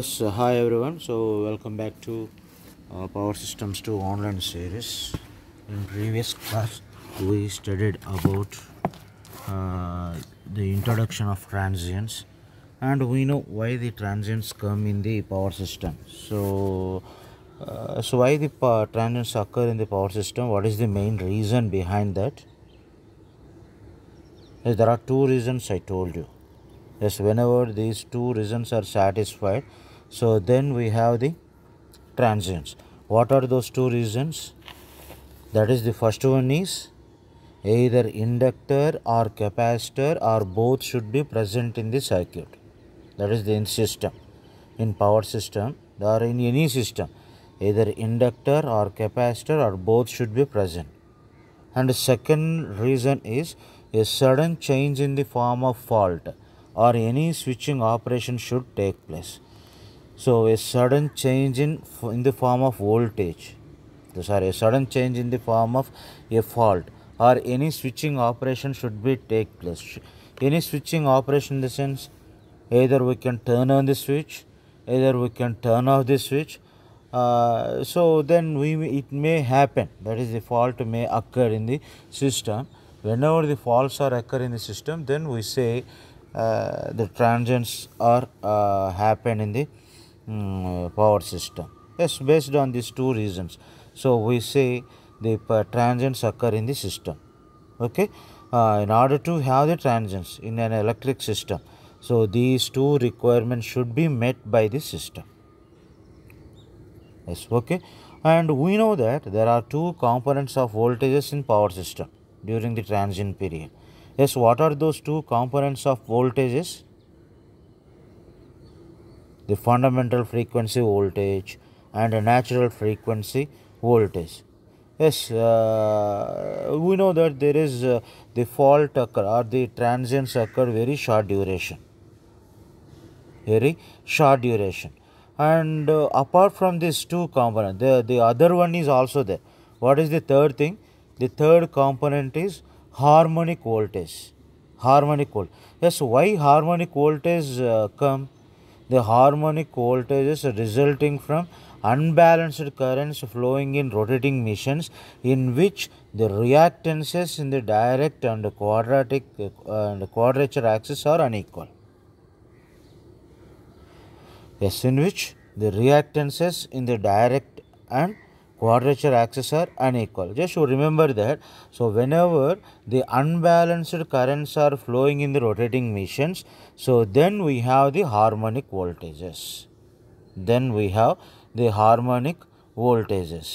Yes, uh, hi everyone. So welcome back to uh, Power Systems 2 online series. In previous class, we studied about uh, the introduction of transients and we know why the transients come in the power system. So, uh, so why the transients occur in the power system? What is the main reason behind that? Yes, there are two reasons I told you. Yes, whenever these two reasons are satisfied, so then we have the transients. What are those two reasons? That is the first one is either inductor or capacitor or both should be present in the circuit. That is the system. In power system or in any system either inductor or capacitor or both should be present. And the second reason is a sudden change in the form of fault or any switching operation should take place. So a sudden change in, in the form of voltage, sorry, a sudden change in the form of a fault or any switching operation should be take place. Any switching operation in the sense either we can turn on the switch, either we can turn off the switch. Uh, so then we it may happen that is the fault may occur in the system. Whenever the faults are occur in the system, then we say uh, the transients are uh, happen in the Mm, uh, power system. Yes, based on these two reasons. So we say the transients occur in the system. Okay, uh, in order to have the transients in an electric system, so these two requirements should be met by the system. Yes, okay. And we know that there are two components of voltages in power system during the transient period. Yes, what are those two components of voltages? the fundamental frequency voltage and a natural frequency voltage yes uh, we know that there is uh, the fault occur or the transients occur very short duration very short duration and uh, apart from these two component the, the other one is also there what is the third thing the third component is harmonic voltage harmonic voltage yes why harmonic voltage uh, come the harmonic voltages resulting from unbalanced currents flowing in rotating machines in which the reactances in the direct and quadratic uh, and quadrature axis are unequal. Yes, in which the reactances in the direct and quadrature axes are unequal just to remember that so whenever the unbalanced currents are flowing in the rotating machines so then we have the harmonic voltages then we have the harmonic voltages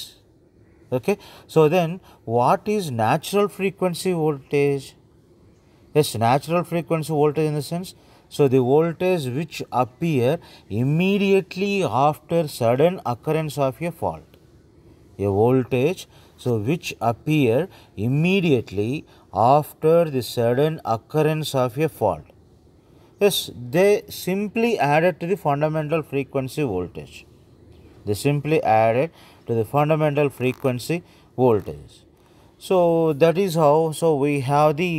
okay so then what is natural frequency voltage yes natural frequency voltage in the sense so the voltage which appear immediately after sudden occurrence of a fault a voltage so which appear immediately after the sudden occurrence of a fault yes they simply added to the fundamental frequency voltage they simply added to the fundamental frequency voltage so that is how so we have the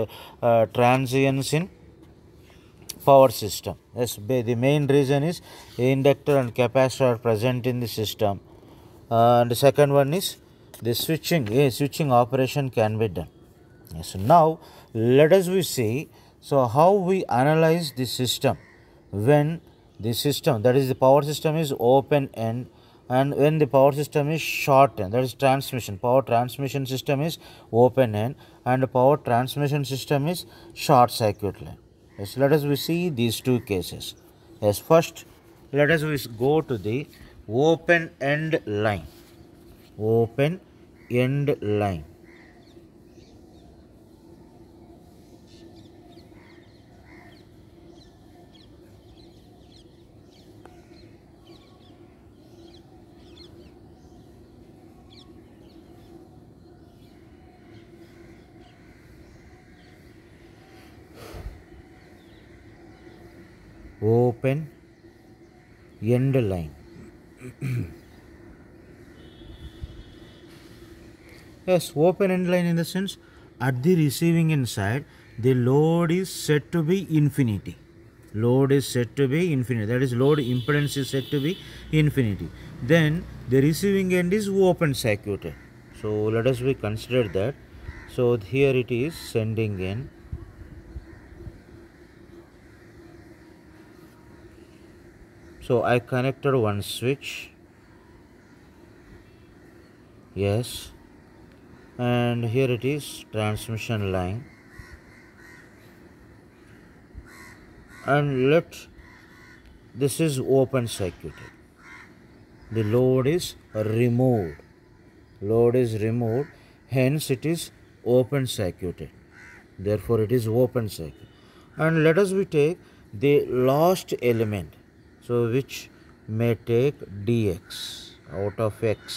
uh, uh, transients in power system yes the main reason is inductor and capacitor are present in the system and the second one is the switching a switching operation can be done So now let us we see so how we analyze the system when the system that is the power system is open end and when the power system is short end that is transmission power transmission system is open end and the power transmission system is short circuit line yes let us we see these two cases yes first let us we go to the open end line open end line open end line yes open end line in the sense at the receiving end side the load is said to be infinity load is said to be infinity that is load impedance is said to be infinity then the receiving end is open circuited so let us we consider that so here it is sending end so I connected one switch yes and here it is transmission line and let this is open circuited the load is removed load is removed hence it is open circuited therefore it is open circuit and let us we take the last element so which may take dx out of x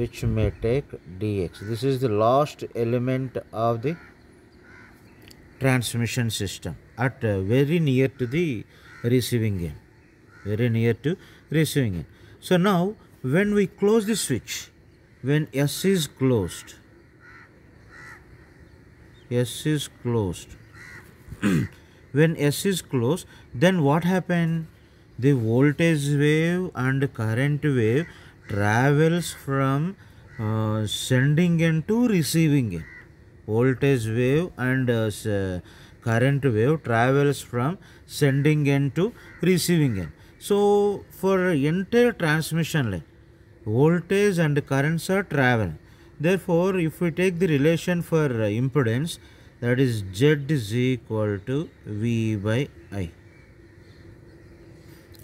which may take dx this is the last element of the transmission system at uh, very near to the receiving end very near to receiving end so now when we close the switch when s is closed s is closed when s is closed then what happened the voltage wave and current wave travels from uh, sending end to receiving end voltage wave and uh, uh, current wave travels from sending end to receiving end so for entire transmission line voltage and currents are traveling therefore if we take the relation for uh, impedance that is z is equal to v by i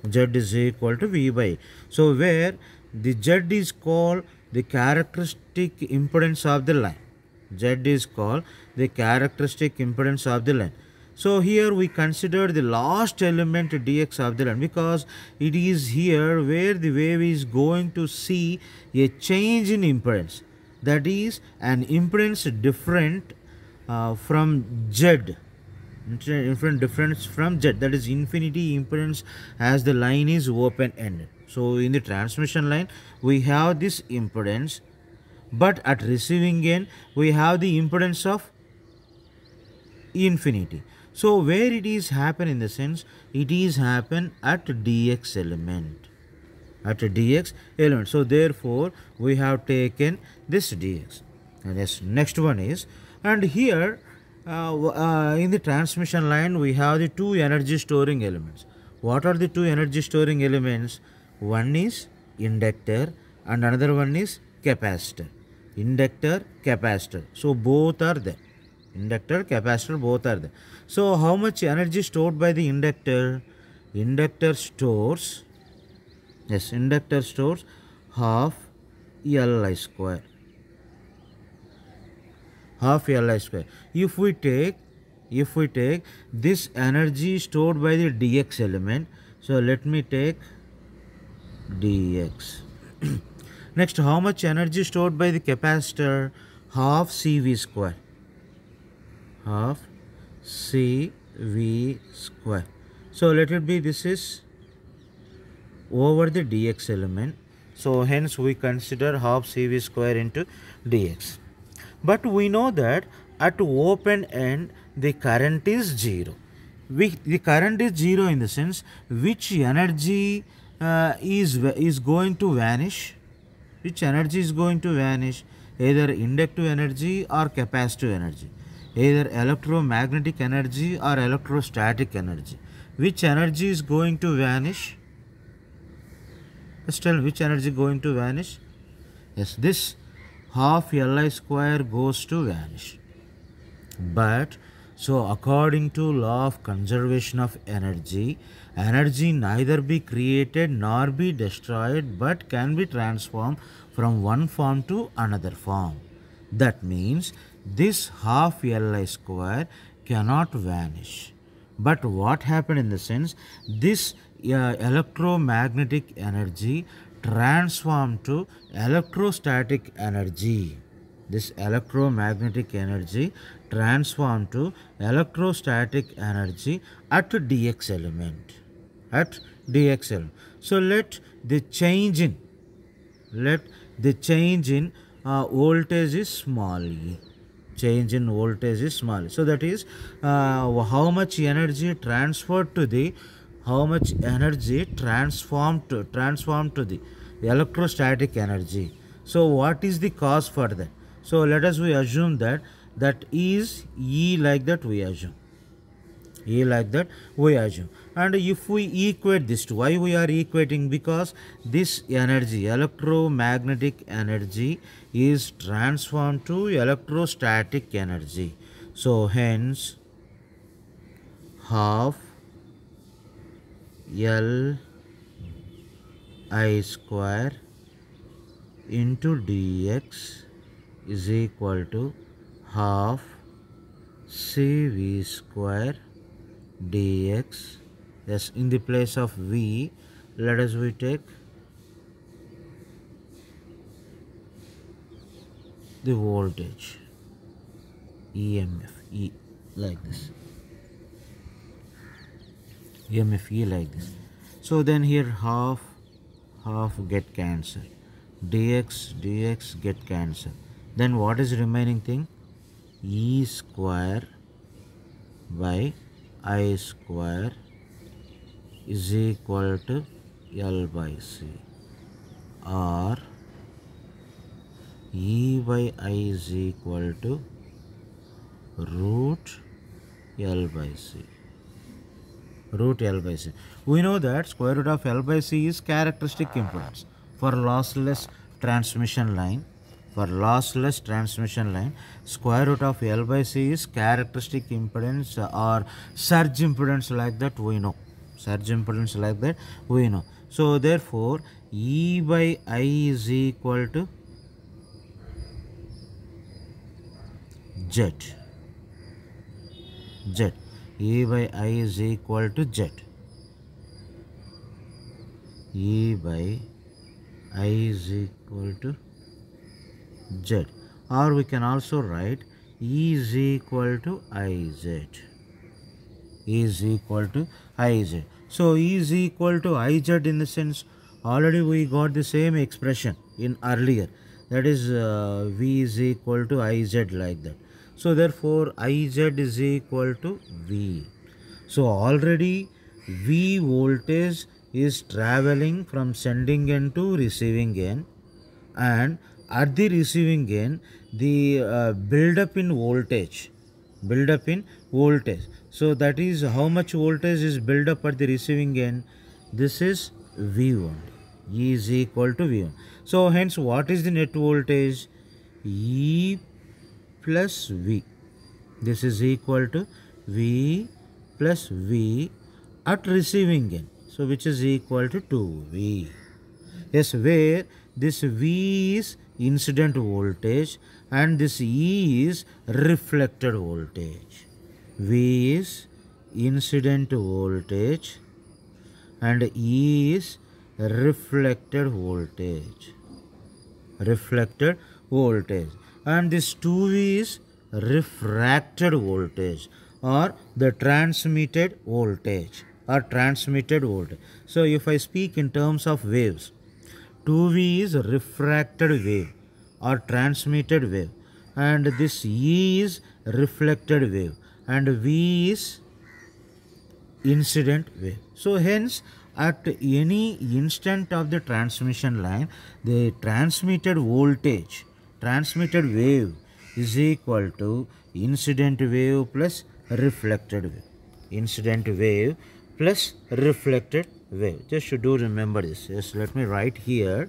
z is equal to v by so where the z is called the characteristic impedance of the line z is called the characteristic impedance of the line so here we consider the last element dx of the line because it is here where the wave is going to see a change in impedance that is an impedance different uh, from z infinite difference from z that is infinity impedance as the line is open ended so in the transmission line we have this impedance but at receiving end we have the impedance of infinity so where it is happen in the sense it is happen at dx element at dx element so therefore we have taken this dx and yes next one is and here uh, uh, in the transmission line, we have the two energy storing elements. What are the two energy storing elements? One is inductor and another one is capacitor. Inductor, capacitor. So both are there. Inductor, capacitor, both are there. So how much energy stored by the inductor? Inductor stores, yes, inductor stores half Li square half Li square. If we take if we take this energy stored by the dx element so let me take dx next how much energy stored by the capacitor half cv square half cv square so let it be this is over the dx element so hence we consider half cv square into dx but we know that at open end the current is 0. We, the current is 0 in the sense which energy uh, is, is going to vanish, which energy is going to vanish either inductive energy or capacitive energy, either electromagnetic energy or electrostatic energy. Which energy is going to vanish? Still, tell which energy going to vanish? Yes, this half Li square goes to vanish. But so according to law of conservation of energy, energy neither be created nor be destroyed but can be transformed from one form to another form. That means this half Li square cannot vanish. But what happened in the sense, this uh, electromagnetic energy Transform to electrostatic energy. This electromagnetic energy transform to electrostatic energy at dx element. At dx element. So let the change in, let the change in uh, voltage is small e. Change in voltage is small. So that is uh, how much energy transferred to the how much energy transformed to, transformed to the electrostatic energy. So what is the cause for that? So let us we assume that that is E like that we assume. E like that we assume. And if we equate this to why we are equating because this energy electromagnetic energy is transformed to electrostatic energy. So hence half L i square into dx is equal to half c v square dx yes in the place of v let us we take the voltage emf e like this MFE like this. So then here half, half get cancer. dx, dx get cancer. Then what is remaining thing? E square by I square is equal to L by C or E by I is equal to root L by C root L by C. We know that square root of L by C is characteristic impedance for lossless transmission line. For lossless transmission line, square root of L by C is characteristic impedance or surge impedance like that we know. Surge impedance like that we know. So therefore, E by I is equal to Z. Z. E by I is equal to Z. E by I is equal to Z. Or we can also write E is equal to IZ. E is equal to IZ. So E is equal to IZ in the sense already we got the same expression in earlier. That is uh, V is equal to IZ like that. So therefore Iz is equal to V. So already V voltage is traveling from sending end to receiving end and at the receiving end the uh, build up in voltage build up in voltage so that is how much voltage is build up at the receiving end this is v1 e is equal to v1 so hence what is the net voltage e plus V. This is equal to V plus V at receiving end. So which is equal to 2V. Yes, where this V is incident voltage and this E is reflected voltage. V is incident voltage and E is reflected voltage. Reflected voltage and this 2V is refracted voltage or the transmitted voltage or transmitted voltage. So if I speak in terms of waves, 2V is refracted wave or transmitted wave and this E is reflected wave and V is incident wave. So hence at any instant of the transmission line, the transmitted voltage transmitted wave is equal to incident wave plus reflected wave. Incident wave plus reflected wave. Just do remember this. Yes, let me write here.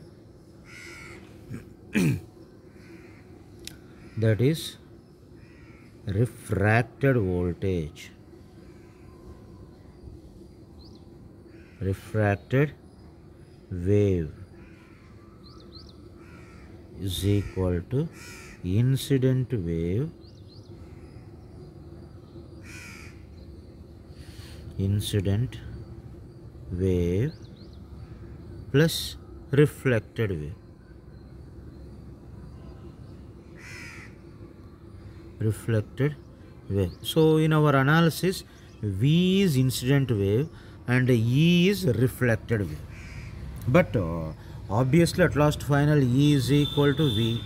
that is refracted voltage. Refracted wave is equal to incident wave incident wave plus reflected wave reflected wave so in our analysis v is incident wave and e is reflected wave but uh, obviously at last final E is equal to V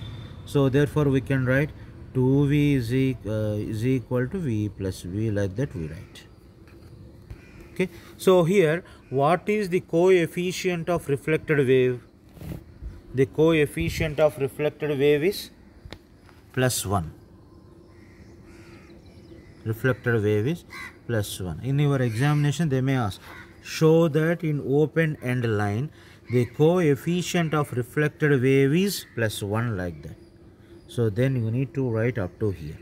so therefore we can write 2V is, e, uh, is equal to V plus V like that we write okay so here what is the coefficient of reflected wave the coefficient of reflected wave is plus 1 reflected wave is plus 1 in your examination they may ask show that in open end line the coefficient of reflected wave is plus 1 like that. So then you need to write up to here.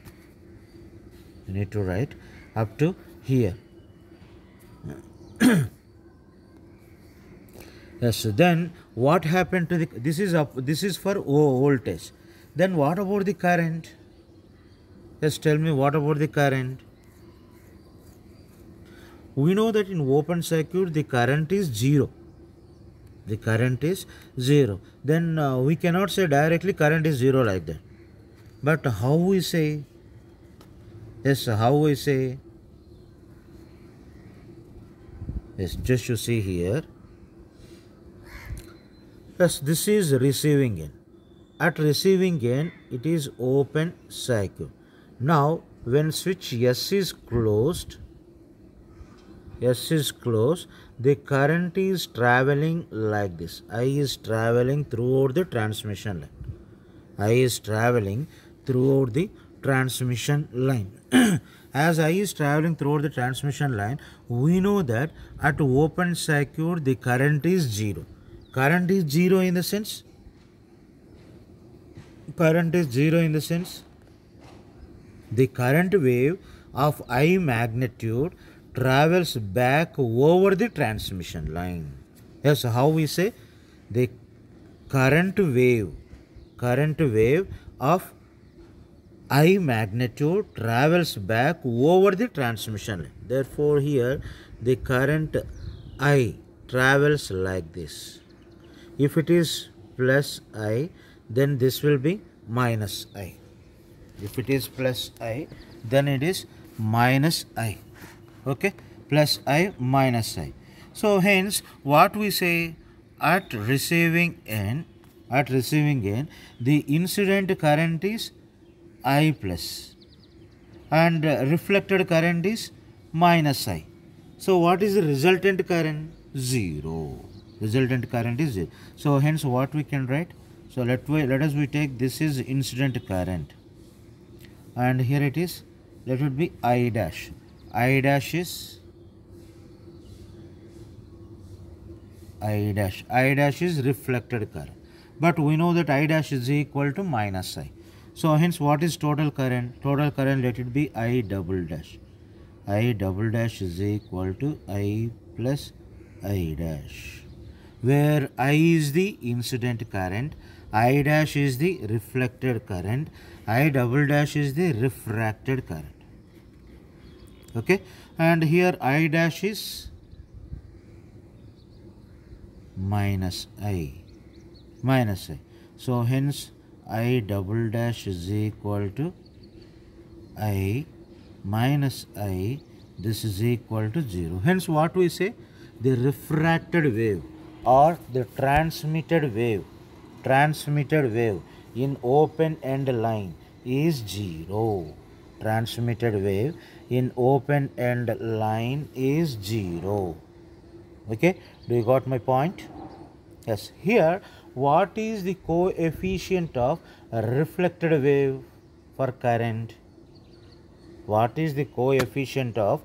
You need to write up to here. yes, so then what happened to the, this is up, this is for O voltage. Then what about the current? Just tell me what about the current? We know that in open circuit the current is 0 the current is 0 then uh, we cannot say directly current is 0 like that but how we say yes how we say yes just you see here yes this is receiving end at receiving end it is open circuit now when switch S is closed S is closed the current is traveling like this I is traveling throughout the transmission line I is traveling throughout the transmission line as I is traveling throughout the transmission line we know that at open circuit the current is zero current is zero in the sense current is zero in the sense the current wave of I magnitude travels back over the transmission line. Yes, how we say the current wave, current wave of I magnitude travels back over the transmission line. Therefore, here the current I travels like this. If it is plus I, then this will be minus I. If it is plus I, then it is minus I okay plus i minus i so hence what we say at receiving end at receiving end the incident current is i plus and uh, reflected current is minus i so what is the resultant current zero resultant current is zero so hence what we can write so let we let us we take this is incident current and here it is That would be i dash I dash is I dash. I dash is reflected current. But we know that I dash is equal to minus I. So hence what is total current? Total current let it be I double dash. I double dash is equal to I plus I dash. Where I is the incident current, I dash is the reflected current, I double dash is the refracted current okay and here i dash is minus i minus i so hence i double dash is equal to i minus i this is equal to 0 hence what we say the refracted wave or the transmitted wave transmitted wave in open end line is 0 transmitted wave in open end line is 0 okay do you got my point yes here what is the coefficient of reflected wave for current what is the coefficient of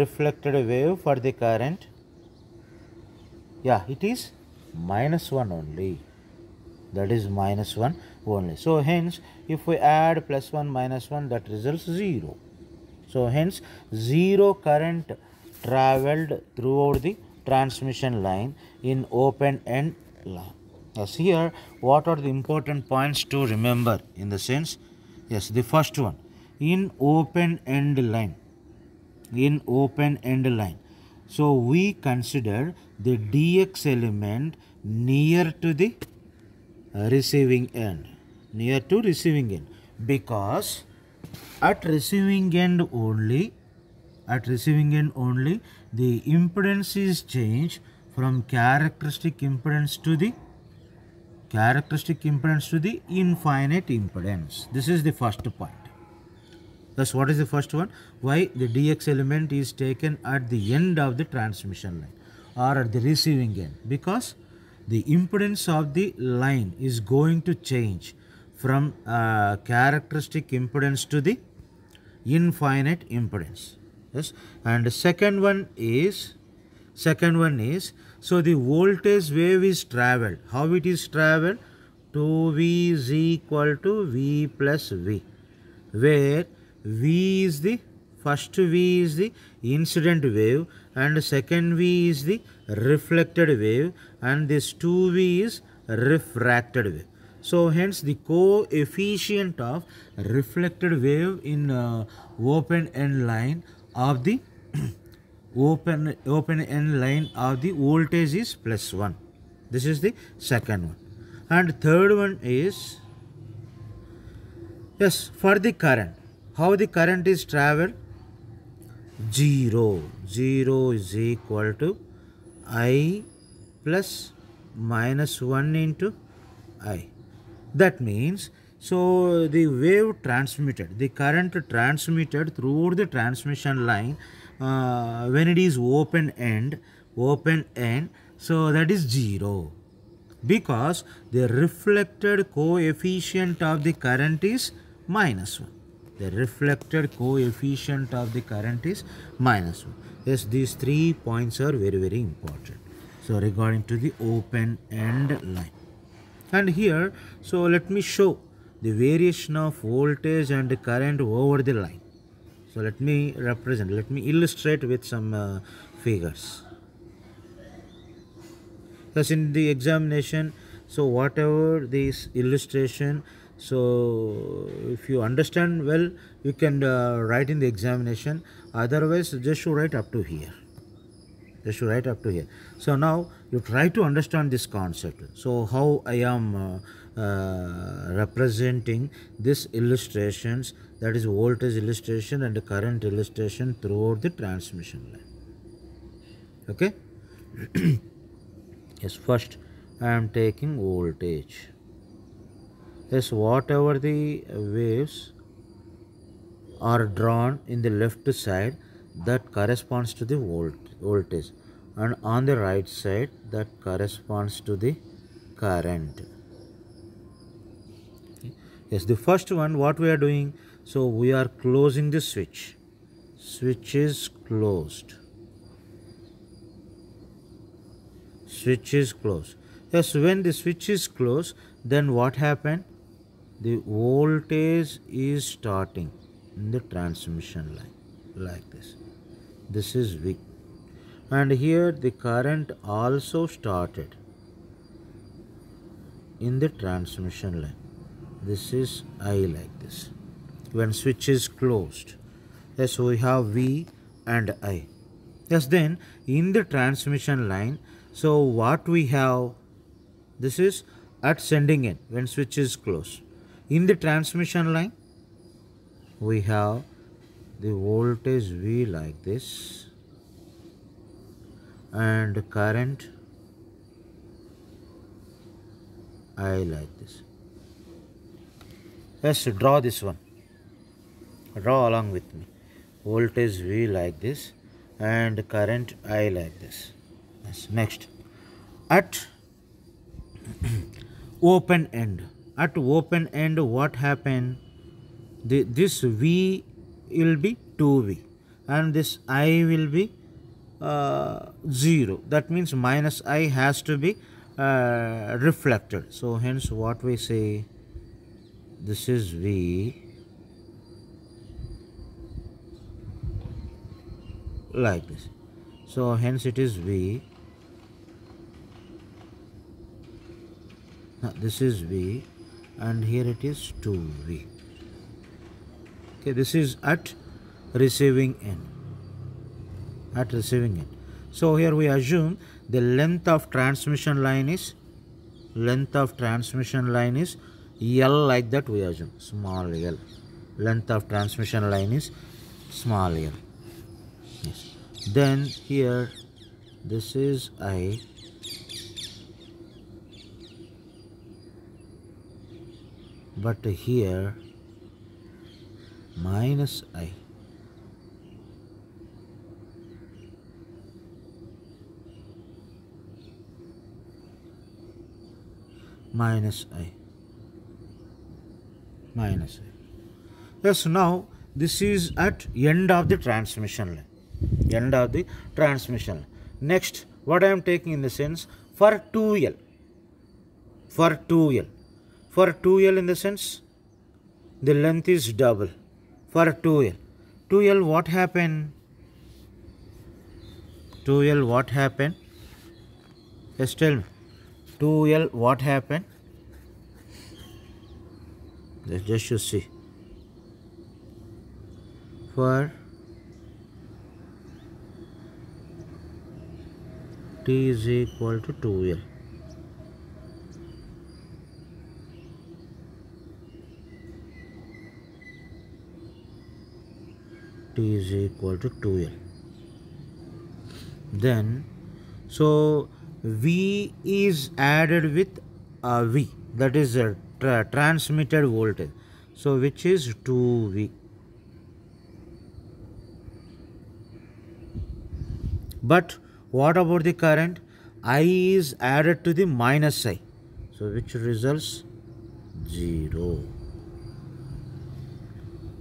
reflected wave for the current yeah it is minus 1 only that is minus 1 only so hence if we add plus 1 minus 1 that results 0 so hence zero current traveled throughout the transmission line in open end line. Yes, here what are the important points to remember in the sense? Yes, the first one in open end line. In open end line. So we consider the dx element near to the receiving end. Near to receiving end because at receiving end only at receiving end only the impedance is changed from characteristic impedance to the characteristic impedance to the infinite impedance this is the first point thus what is the first one why the dx element is taken at the end of the transmission line or at the receiving end because the impedance of the line is going to change from uh, characteristic impedance to the infinite impedance. Yes, and the second one is second one is so the voltage wave is traveled. How it is traveled? 2V is equal to V plus V, where V is the first V is the incident wave and second V is the reflected wave and this 2V is refracted wave. So hence the coefficient of reflected wave in uh, open end line of the open open end line of the voltage is plus 1. This is the second one. And third one is yes for the current how the current is travel 0 0 is equal to i plus minus 1 into i that means, so the wave transmitted, the current transmitted through the transmission line uh, when it is open end, open end, so that is 0 because the reflected coefficient of the current is minus 1. The reflected coefficient of the current is minus 1. Yes, these three points are very, very important. So, regarding to the open end line and here so let me show the variation of voltage and current over the line so let me represent let me illustrate with some uh, figures thus in the examination so whatever this illustration so if you understand well you can uh, write in the examination otherwise just write up to here they should write up to here so now you try to understand this concept so how i am uh, uh, representing this illustrations that is voltage illustration and the current illustration throughout the transmission line okay yes first i am taking voltage yes whatever the waves are drawn in the left side that corresponds to the volt voltage and on the right side that corresponds to the current yes the first one what we are doing so we are closing the switch switch is closed switch is closed yes when the switch is closed then what happened the voltage is starting in the transmission line like this this is weak and here the current also started in the transmission line. This is I like this. When switch is closed. Yes, so we have V and I. Yes, then in the transmission line, so what we have, this is at sending end when switch is closed. In the transmission line, we have the voltage V like this and current I like this let's draw this one draw along with me voltage V like this and current I like this yes. next at open end at open end what happen the, this V will be 2V and this I will be 0 that means minus i has to be uh, reflected so hence what we say this is v like this so hence it is v this is v and here it is 2v okay this is at receiving end at receiving end. So here we assume the length of transmission line is length of transmission line is L like that we assume small L. Length of transmission line is small L. Yes. Then here this is I but here minus I minus i minus i yes now this is at end of the transmission line end of the transmission line. next what i am taking in the sense for 2l for 2l for 2l in the sense the length is double for 2l 2l what happened 2l what happened Still. tell me 2L what happened? Let's just you see. For T is equal to 2L. T is equal to 2L. Then, so V is added with a V V that is a uh, tra transmitted voltage so which is 2V but what about the current I is added to the minus I so which results 0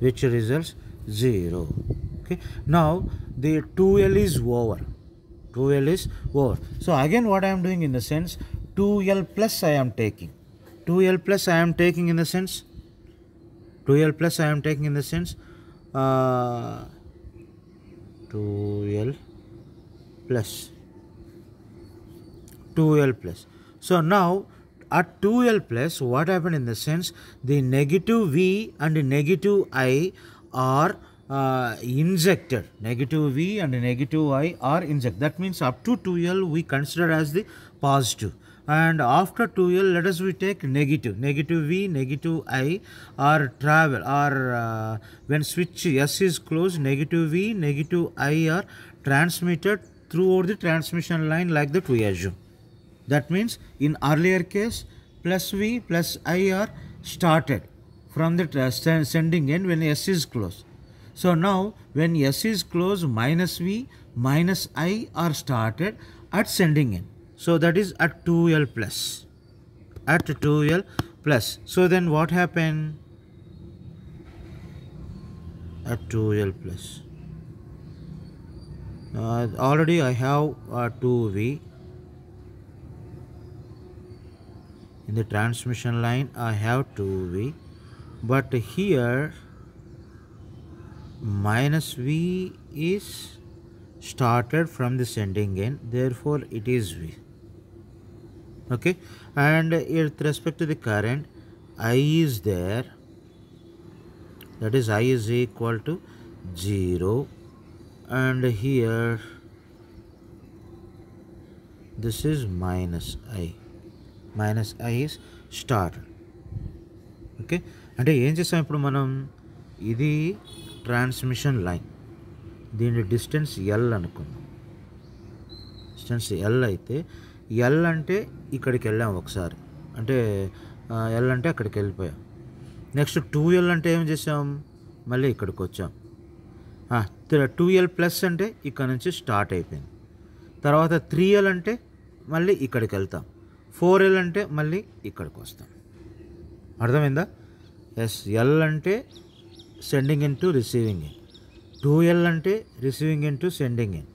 which results 0 okay now the 2L is over 2L is over. So again what I am doing in the sense 2L plus I am taking. 2L plus I am taking in the sense 2L plus I am taking in the sense uh, 2L plus 2L plus. So now at 2L plus what happened in the sense the negative V and negative I are uh, injected negative V and negative I are inject. that means up to 2L we consider as the positive and after 2L let us we take negative negative V negative I are travel or uh, when switch S is closed negative V negative I are transmitted throughout the transmission line like that we assume that means in earlier case plus V plus I are started from the sending end when S is closed so now when S is closed, minus V, minus I are started at sending end. So that is at 2L plus. At 2L plus. So then what happened? At 2L plus. Uh, already I have uh, 2V. In the transmission line I have 2V. But here minus v is started from this ending end, therefore it is v okay and with respect to the current i is there that is i is equal to 0 and here this is minus i minus i is started okay and ఏం చేస్తాం ఇప్పుడు మనం ఇది transmission line దీని distance L అనుకుందాం distance L అయితే L అంటే ఇక్కడికి వెళ్ళాం ఒకసారి అంటే ఎల్ అంటే అక్కడికి వెళ్ళిపోయాం నెక్స్ట్ టూ ఎల్ అంటే ఏం చేసాం మళ్ళీ ఇక్కడికి వచ్చాం టూ ఎల్ ప్లస్ అంటే ఇక్కడ నుంచి స్టార్ట్ అయిపోయింది తర్వాత త్రీ ఎల్ అంటే మళ్ళీ ఇక్కడికి వెళ్తాం ఫోర్ ఎల్ అంటే మళ్ళీ ఇక్కడికి వస్తాం అర్థమైందా ఎస్ ఎల్ అంటే sending in to receiving in two L అంటే receiving in to sending in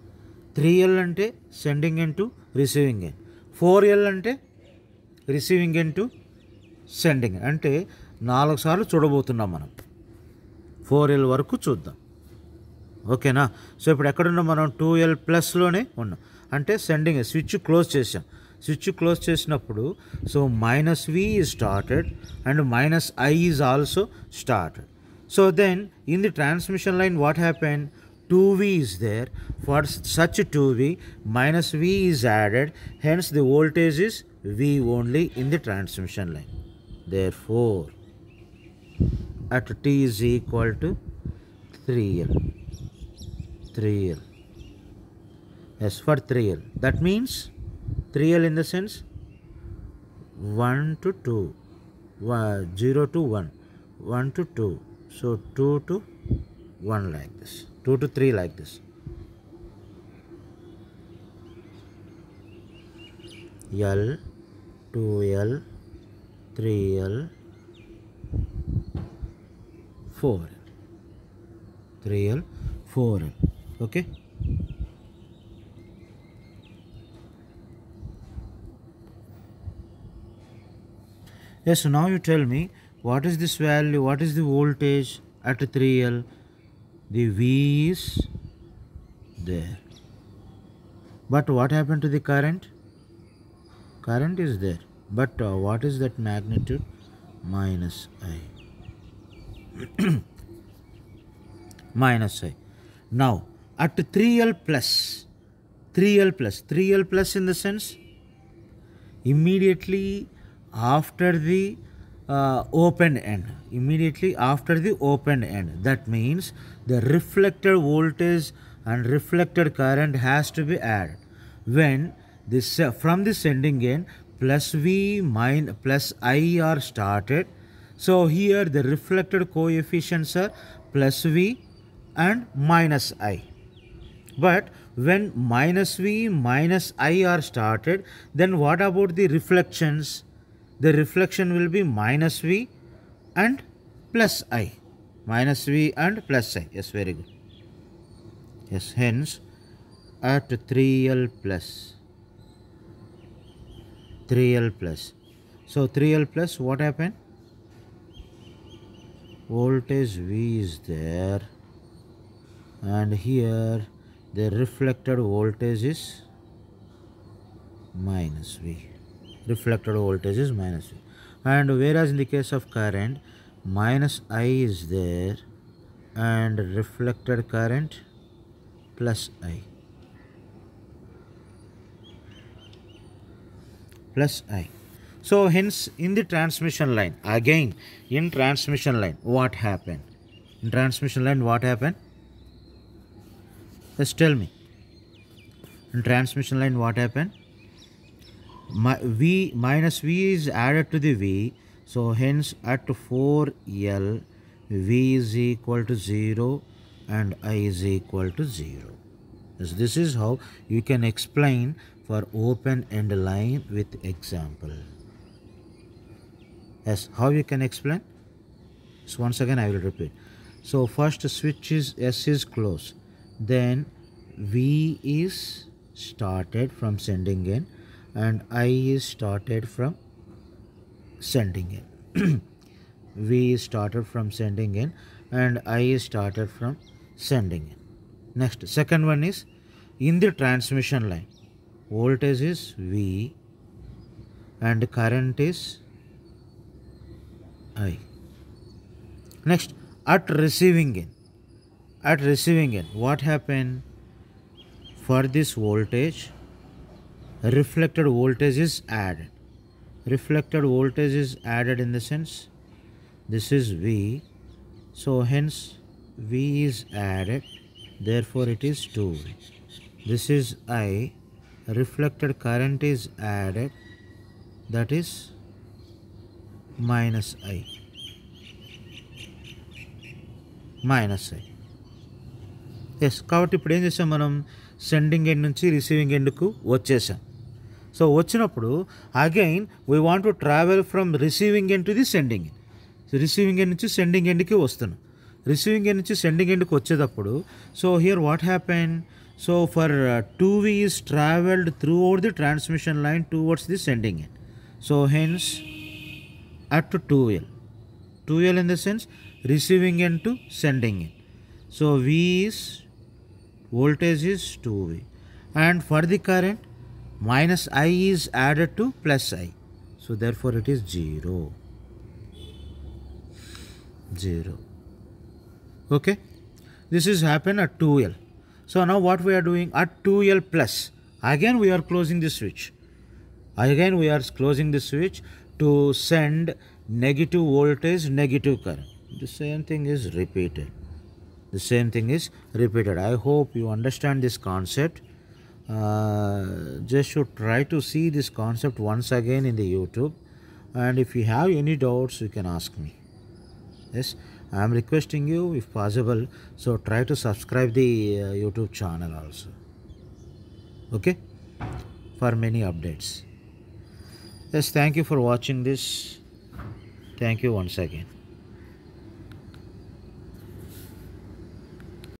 three L అంటే sending in to receiving in four L అంటే రిసీవింగ్ ఇన్ టు సెండింగ్ అంటే నాలుగు సార్లు చూడబోతున్నాం మనం ఫోర్ ఎల్ వరకు చూద్దాం ఓకేనా సో ఇప్పుడు ఎక్కడున్నాం మనం టూ ఎల్ ప్లస్లోనే ఉన్నాం అంటే సెండింగ్ స్విచ్ క్లోజ్ చేసాం స్విచ్ క్లోజ్ చేసినప్పుడు so minus V is started and minus I is also started So then in the transmission line what happened? 2V is there. For such 2V, minus V is added. Hence the voltage is V only in the transmission line. Therefore, at T is equal to 3L. 3L. Yes, for 3L. That means 3L in the sense 1 to 2, 0 to 1, 1 to 2, so 2 to 1 like this 2 to 3 like this L 2L 3L 4 3L 4 okay yes so now you tell me what is this value what is the voltage at 3L the V is there but what happened to the current current is there but uh, what is that magnitude minus I minus I now at 3L plus 3L plus 3L plus in the sense immediately after the uh, open end immediately after the open end that means the reflected voltage and reflected current has to be added when this uh, from the sending end plus v minus plus i are started so here the reflected coefficients are plus v and minus i but when minus v minus i are started then what about the reflections the reflection will be minus V and plus I. Minus V and plus I. Yes, very good. Yes, hence at 3L plus. 3L plus. So 3L plus what happened? Voltage V is there and here the reflected voltage is minus V reflected voltage is minus V. And whereas in the case of current, minus I is there and reflected current plus I. Plus I. So hence in the transmission line, again in transmission line, what happened? In transmission line, what happened? Just tell me. In transmission line, what happened? my v minus v is added to the v so hence at 4l v is equal to 0 and i is equal to 0 so this is how you can explain for open end line with example yes how you can explain so once again i will repeat so first switch is s is closed then v is started from sending in and I is started from sending in. v is started from sending in and I is started from sending in. Next, second one is in the transmission line. Voltage is V and current is I. Next, at receiving end. At receiving end, what happened? For this voltage, reflected voltage is added reflected voltage is added in the sense this is V so hence V is added therefore it is 2 this is I reflected current is added that is minus I Minus I. Yes. కాబట్టి ఇప్పుడు ఏం చేసాం మనం sending end నుంచి receiving ఎండ్కు వచ్చేసాం so వచ్చినప్పుడు again we want to travel from receiving end to the sending receiving end నుంచి సెండింగ్ ఎండ్కి వస్తాను రిసీవింగ్ ఎండ్ నుంచి సెండింగ్ ఎండ్కి వచ్చేటప్పుడు so here what happen so for two V is travelled throughout the transmission line towards the sending end so hence at to two L two L in the sense receiving end to sending end so V's voltage is two V and for the current minus i is added to plus i. So therefore it is 0. 0. Okay. This is happen at 2L. So now what we are doing at 2L plus. Again we are closing the switch. Again we are closing the switch to send negative voltage, negative current. The same thing is repeated. The same thing is repeated. I hope you understand this concept uh, just should try to see this concept once again in the YouTube and if you have any doubts you can ask me yes I am requesting you if possible so try to subscribe the uh, YouTube channel also okay for many updates yes thank you for watching this thank you once again